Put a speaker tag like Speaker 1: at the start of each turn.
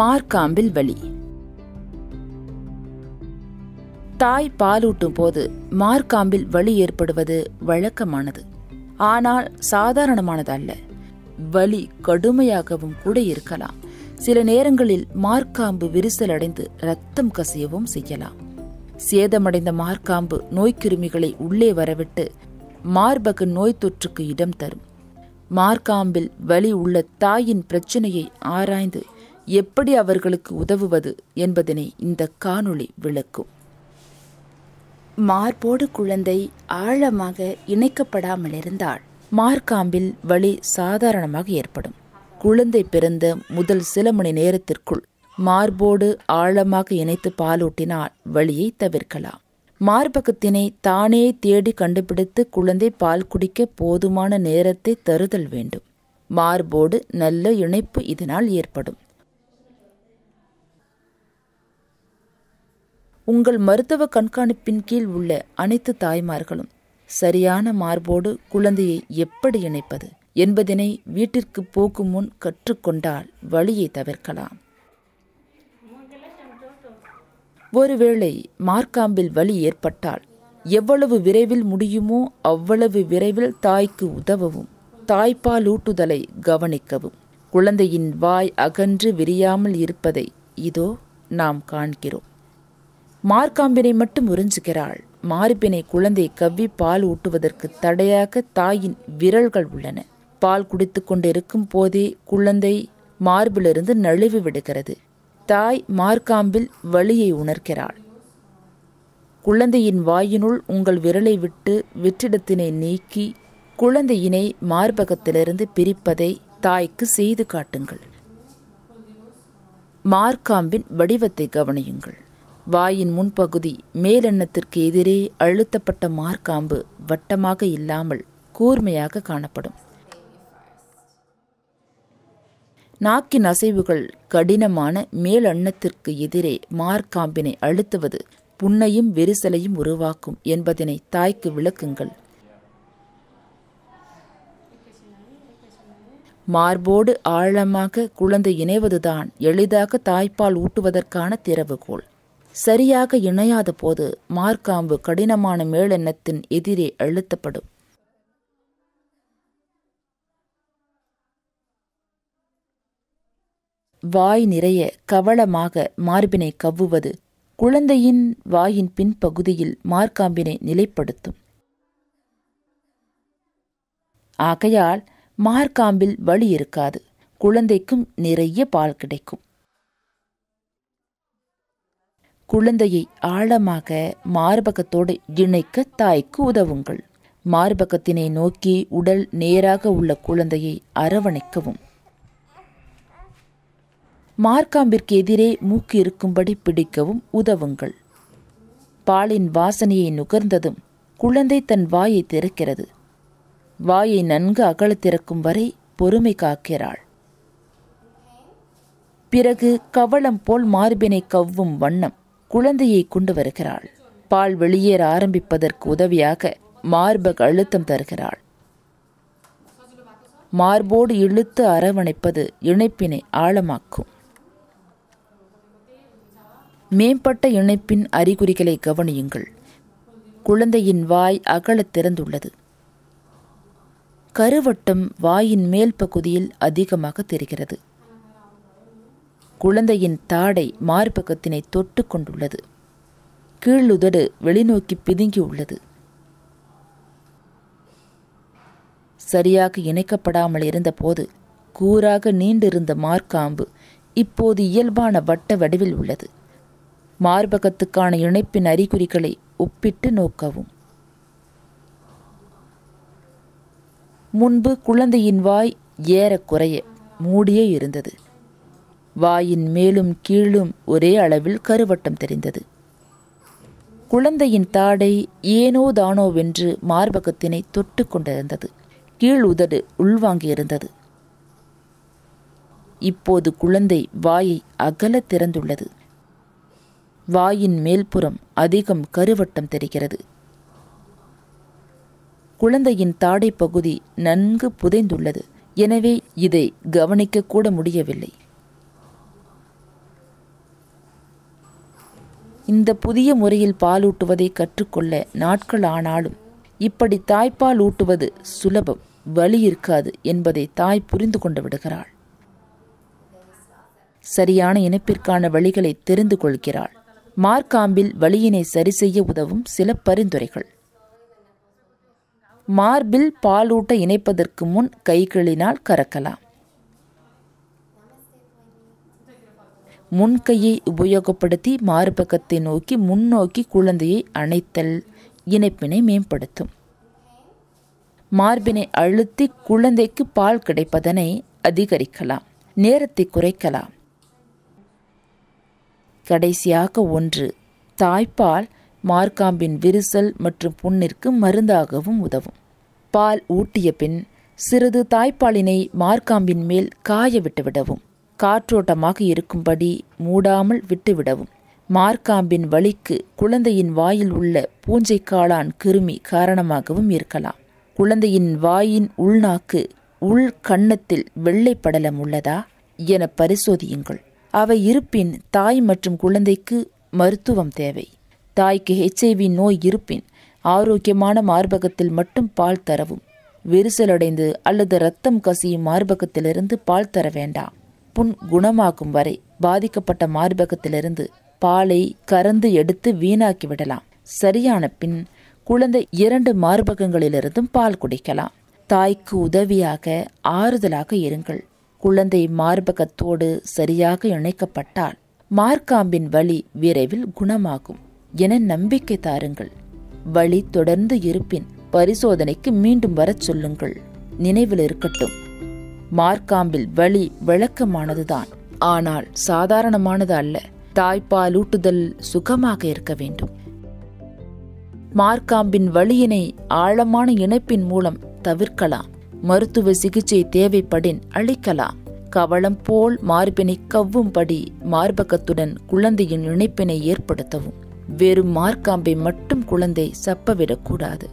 Speaker 1: மார்க்காம்பில் வலி தாய் பாலூட்டும் போது மார்க்காம்பில் வலி ஏற்படுவது வழக்கமானது ஆனால் சாதாரணமானது அல்ல வலி கடுமையாகவும் கூட இருக்கலாம் சில நேரங்களில் மார்க்காம்பு விரிசல் அடைந்து ரத்தம் கசியவும் செய்யலாம் சேதமடைந்த மார்க்காம்பு நோய்க்கிருமிகளை உள்ளே வரவிட்டு மார்பக நோய் தொற்றுக்கு இடம் தரும் மார்க்காம்பில் வலி உள்ள தாயின் பிரச்சனையை ஆராய்ந்து எப்படி அவர்களுக்கு உதவுவது என்பதனை இந்த காணொளி விளக்கும் மார்போடு குழந்தை ஆழமாக இணைக்கப்படாமல் இருந்தால் மார்க்காம்பில் வலி சாதாரணமாக ஏற்படும் குழந்தை பிறந்த முதல் சில மணி நேரத்திற்குள் மார்போடு ஆழமாக இணைத்து பாலூட்டினால் வழியை தவிர்க்கலாம் மார்பகத்தினை தானே தேடி கண்டுபிடித்து குழந்தை பால் குடிக்க போதுமான நேரத்தை தருதல் வேண்டும் மார்போடு நல்ல இணைப்பு இதனால் ஏற்படும் உங்கள் மருத்துவ கண்காணிப்பின் கீழ் உள்ள அனைத்து தாய்மார்களும் சரியான மார்போடு குழந்தையை எப்படி இணைப்பது என்பதனை வீட்டிற்கு போக்கும் முன் கற்றுக்கொண்டால் வழியை தவிர்க்கலாம் ஒருவேளை மார்க்காம்பில் வலி ஏற்பட்டால் எவ்வளவு விரைவில் முடியுமோ அவ்வளவு விரைவில் தாய்க்கு உதவவும் தாய்ப்பால் ஊட்டுதலை கவனிக்கவும் குழந்தையின் வாய் அகன்று விரியாமல் இருப்பதை இதோ நாம் காண்கிறோம் மார்க்காம்பினை மட்டும் உறிஞ்சுகிறாள் மார்பினை குழந்தை கவ்வி பால் ஊட்டுவதற்கு தடையாக தாயின் விரல்கள் உள்ளன பால் குடித்து கொண்டிருக்கும் போதே குழந்தை மார்பிலிருந்து நழுவி விடுகிறது தாய் மார்க்காம்பில் வழியை உணர்கிறாள் குழந்தையின் வாயினுள் உங்கள் விரலை விட்டு வெற்றிடத்தினை நீக்கி குழந்தையினை மார்பகத்திலிருந்து பிரிப்பதை தாய்க்கு செய்து காட்டுங்கள் மார்க்காம்பின் வடிவத்தை கவனியுங்கள் வாயின் முன்பகுதி மேலெண்ணத்திற்கு எதிரே அழுத்தப்பட்ட மார்க்காம்பு வட்டமாக இல்லாமல் கூர்மையாக காணப்படும் நாக்கின் அசைவுகள் கடினமான மேலெண்ணத்திற்கு எதிரே மார்க்காம்பினை அழுத்துவது புண்ணையும் வெரிசலையும் உருவாக்கும் என்பதனை தாய்க்கு விளக்குங்கள் மார்போடு ஆழமாக குழந்தை இணைவதுதான் எளிதாக தாய்ப்பால் ஊட்டுவதற்கான திறவுகோள் சரியாக இணையாத போது மார்க்காம்பு கடினமான மேலெண்ணத்தின் எதிரே அழுத்தப்படும் வாய் நிறைய கவளமாக மார்பினை கவ்வுவது குழந்தையின் வாயின் பின்பகுதியில் மார்க்காம்பினை நிலைப்படுத்தும் ஆகையால் மார்க்காம்பில் வழி இருக்காது குழந்தைக்கும் நிறைய பால் கிடைக்கும் குழந்தையை ஆழமாக மார்பகத்தோடு இணைக்க தாய்க்கு உதவுங்கள் மார்பகத்தினை நோக்கி உடல் நேராக உள்ள குழந்தையை அரவணைக்கவும் மார்க்காம்பிற்கு எதிரே மூக்கு இருக்கும்படி பிடிக்கவும் உதவுங்கள் பாலின் வாசனையை நுகர்ந்ததும் குழந்தை தன் வாயை திறக்கிறது வாயை நன்கு அகல திறக்கும் வரை பொறுமை காக்கிறாள் பிறகு கவளம் போல் மார்பினை கவ்வும் வண்ணம் குழந்தையை கொண்டு வருகிறாள் பால் வெளியேற ஆரம்பிப்பதற்கு உதவியாக மார்பக அழுத்தம் தருகிறாள் மார்போடு இழுத்து அரவணைப்பது இணைப்பினை ஆழமாக்கும் மேம்பட்ட இணைப்பின் அறிகுறிகளை கவனியுங்கள் குழந்தையின் வாய் அகலத் திறந்துள்ளது கருவட்டம் வாயின் மேல் பகுதியில் அதிகமாக தெரிகிறது குழந்தையின் தாடை மார்பகத்தினை தொட்டு கொண்டுள்ளது கீழுதடு வெளிநோக்கி பிதுங்கி உள்ளது சரியாக இணைக்கப்படாமல் இருந்தபோது கூறாக நீண்டிருந்த மார்க்காம்பு இப்போது இயல்பான வட்ட வடிவில் உள்ளது மார்பகத்துக்கான இணைப்பின் அறிகுறிகளை ஒப்பிட்டு நோக்கவும் முன்பு குழந்தையின் வாய் ஏற குறைய மூடியே இருந்தது வாயின் மேலும் கீழும் ஒரே அளவில் கருவட்டம் தெரிந்தது குழந்தையின் தாடை ஏனோ வென்று மார்பகத்தினை தொட்டு கொண்டிருந்தது கீழ் உதடு உள்வாங்கியிருந்தது இப்போது குழந்தை வாயை அகல திறந்துள்ளது வாயின் மேல்புறம் அதிகம் கருவட்டம் தெரிகிறது குழந்தையின் தாடை பகுதி நன்கு புதைந்துள்ளது எனவே இதை கவனிக்கக்கூட முடியவில்லை இந்த புதிய முறையில் பாலூட்டுவதை கற்றுக்கொள்ள நாட்கள் ஆனாலும் இப்படி தாய்ப்பால் ஊட்டுவது சுலபம் வழி இருக்காது என்பதை தாய் புரிந்து கொண்டு விடுகிறாள் சரியான இணைப்பிற்கான வழிகளை தெரிந்து கொள்கிறாள் மார்க்காம்பில் வழியினை சரி செய்ய உதவும் சில பரிந்துரைகள் மார்பில் பாலூட்ட இணைப்பதற்கு முன் கைகளினால் கறக்கலாம் முன்கையை உபயோகப்படுத்தி மாறுபக்கத்தை நோக்கி முன்னோக்கி குழந்தையை அணைத்தல் இணைப்பினை மேம்படுத்தும் மார்பினை அழுத்தி குழந்தைக்கு பால் கிடைப்பதனை அதிகரிக்கலாம் நேரத்தை குறைக்கலாம் கடைசியாக ஒன்று தாய்ப்பால் மார்க்காம்பின் விரிசல் மற்றும் புண்ணிற்கு மருந்தாகவும் உதவும் பால் ஊட்டிய பின் சிறிது தாய்ப்பாலினை மார்க்காம்பின் மேல் காய விட்டுவிடவும் காற்றோட்டமாக இருக்கும்படி மூடாமல் விட்டுவிடவும் மார்க்காம்பின் வழிக்கு குழந்தையின் வாயில் உள்ள பூஞ்சைக்காளான் கிருமி காரணமாகவும் இருக்கலாம் குழந்தையின் வாயின் உள்நாக்கு உள் கண்ணத்தில் வெள்ளை படலம் உள்ளதா என பரிசோதியுங்கள் அவை இருப்பின் தாய் மற்றும் குழந்தைக்கு மருத்துவம் தேவை தாய்க்கு ஹெச்ஐவி நோய் இருப்பின் ஆரோக்கியமான மார்பகத்தில் மட்டும் பால் தரவும் விரிசலடைந்து அல்லது இரத்தம் கசியும் மார்பகத்திலிருந்து பால் தர வேண்டாம் புண் குணமாகும் வரை பாதிக்கப்பட்ட மார்பகத்திலிருந்து பாலை கறந்து எடுத்து வீணாக்கி விடலாம் சரியான பின் குழந்தை இரண்டு மார்பகங்களிலிருந்தும் பால் குடிக்கலாம் தாய்க்கு உதவியாக ஆறுதலாக இருங்கள் குழந்தை மார்பகத்தோடு சரியாக இணைக்கப்பட்டால் மார்க்காம்பின் வலி விரைவில் குணமாகும் என நம்பிக்கை தாருங்கள் வழி தொடர்ந்து இருப்பின் பரிசோதனைக்கு மீண்டும் வரச் சொல்லுங்கள் நினைவில் இருக்கட்டும் மார்க்காம்பில் வழி விளக்கமானதுதான் ஆனால் சாதாரணமானது அல்ல தாய்ப்பாலூட்டுதல் சுகமாக இருக்க வேண்டும் மார்க்காம்பின் வழியினை ஆழமான இணைப்பின் மூலம் தவிர்க்கலாம் மருத்துவ சிகிச்சை தேவைப்படின் அளிக்கலாம் கவளம் போல் மார்பினை கவ்வும்படி மார்பகத்துடன் குழந்தையின் இணைப்பினை ஏற்படுத்தவும் வெறும் மார்க்காம்பை மட்டும் குழந்தை சப்பவிடக்கூடாது